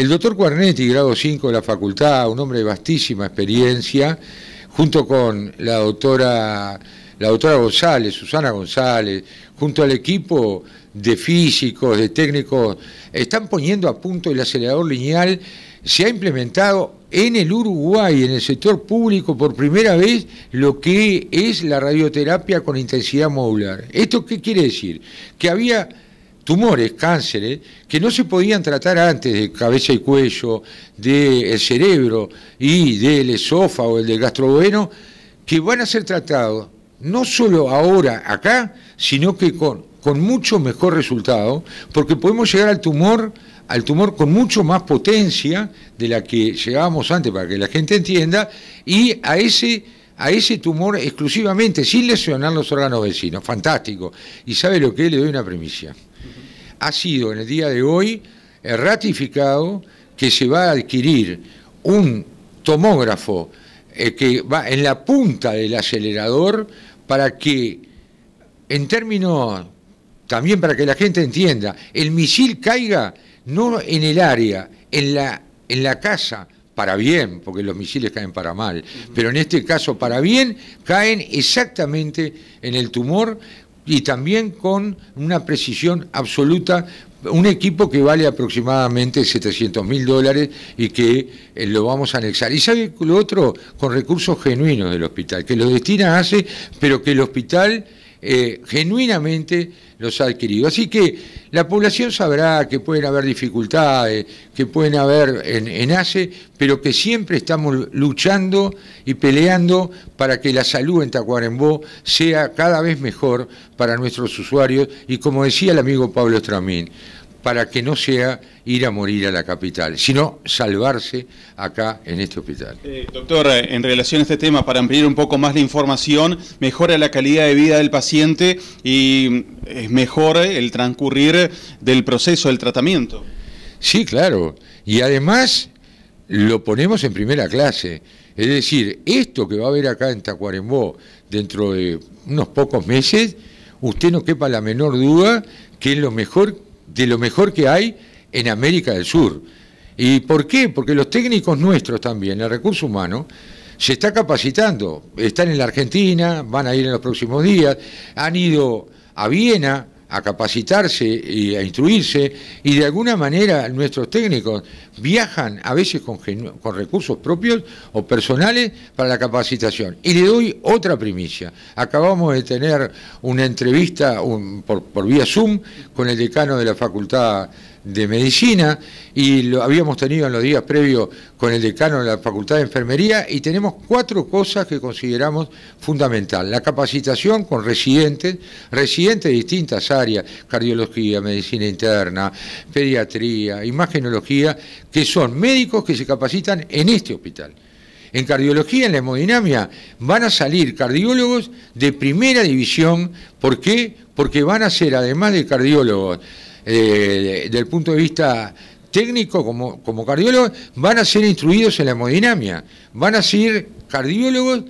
El doctor Cuarnetti, grado 5 de la facultad, un hombre de vastísima experiencia, junto con la doctora, la doctora González, Susana González, junto al equipo de físicos, de técnicos, están poniendo a punto el acelerador lineal. Se ha implementado en el Uruguay, en el sector público, por primera vez lo que es la radioterapia con intensidad modular. ¿Esto qué quiere decir? Que había tumores, cánceres, que no se podían tratar antes de cabeza y cuello, del eh, cerebro y del esófago, el del gastrobueno, que van a ser tratados no solo ahora acá, sino que con, mucho mejor resultado, porque podemos llegar al tumor al tumor con mucho más potencia de la que llegábamos antes, para que la gente entienda, y a ese, a ese tumor exclusivamente, sin lesionar los órganos vecinos. Fantástico. Y sabe lo que le doy una premisa ha sido en el día de hoy eh, ratificado que se va a adquirir un tomógrafo eh, que va en la punta del acelerador para que, en términos, también para que la gente entienda, el misil caiga no en el área, en la, en la casa, para bien, porque los misiles caen para mal, pero en este caso para bien, caen exactamente en el tumor y también con una precisión absoluta un equipo que vale aproximadamente 700 mil dólares y que eh, lo vamos a anexar. Y sabe lo otro, con recursos genuinos del hospital, que lo destina a pero que el hospital eh, genuinamente los ha adquirido. Así que la población sabrá que pueden haber dificultades, que pueden haber en, pero que siempre estamos luchando y peleando para que la salud en Tacuarembó sea cada vez mejor para nuestros usuarios y como decía el amigo Pablo Estramín, para que no sea ir a morir a la capital, sino salvarse acá en este hospital. Eh, doctor, eh, en relación a este tema, para ampliar un poco más la información, mejora la calidad de vida del paciente y mm, es mejor el transcurrir del proceso del tratamiento. Sí, claro. Y además lo ponemos en primera clase. Es decir, esto que va a haber acá en Tacuarembó dentro de unos pocos meses, usted no quepa la menor duda que es lo mejor de lo mejor que hay en América del Sur. ¿Y por qué? Porque los técnicos nuestros también, el recurso humano, se está capacitando. Están en la Argentina, van a ir en los próximos días, han ido a Viena, a capacitarse y a instruirse y de alguna manera nuestros técnicos viajan a veces con, con, recursos propios o personales para la capacitación. Y le doy otra primicia. Acabamos de tener una entrevista por, por, vía Zoom con el decano de la Facultad de Medicina y lo habíamos tenido en los días previos con el decano de la Facultad de Enfermería y tenemos cuatro cosas que consideramos fundamental. La capacitación con residentes, residentes de distintas áreas, cardiología, medicina interna, pediatría, imagenología, que son médicos que se capacitan en este hospital. En cardiología, en la hemodinamia, van a salir cardiólogos de primera división. ¿Por qué? Porque van a ser, además de cardiólogos, desde eh, del punto de vista técnico como, como cardiólogos, van a ser instruidos en la hemodinamia, van a ser cardiólogos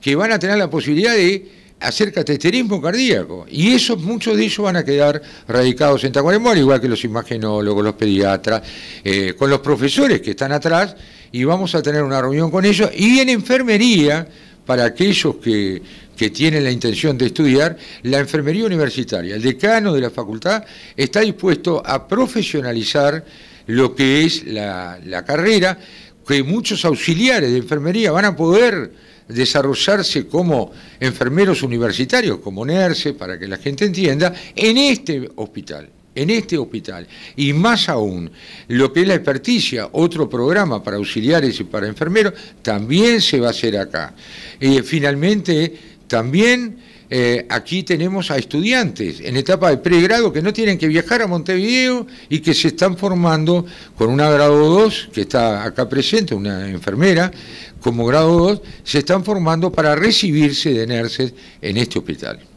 que van a tener la posibilidad de hacer cateterismo cardíaco. Y eso, muchos de ellos van a quedar radicados en Tacuarembó, al igual que los imagenólogos, los pediatras, eh, con los profesores que están atrás, y vamos a tener una reunión con ellos. Y en enfermería para aquellos que, tienen la intención de estudiar, la enfermería universitaria, el decano de la facultad, está dispuesto a profesionalizar lo que es la, la carrera, que muchos auxiliares de enfermería van a poder desarrollarse como enfermeros universitarios, como NERCE, para que la gente entienda, en este hospital en este hospital. Y más aún, lo que es la experticia, otro programa para auxiliares y para enfermeros, también se va a hacer acá. Y eh, finalmente, también eh, aquí tenemos a estudiantes en etapa de pregrado que no tienen que viajar a Montevideo y que se están formando con una grado 2, que está acá presente, una enfermera, como grado 2, se están formando para recibirse de NERCES en este hospital.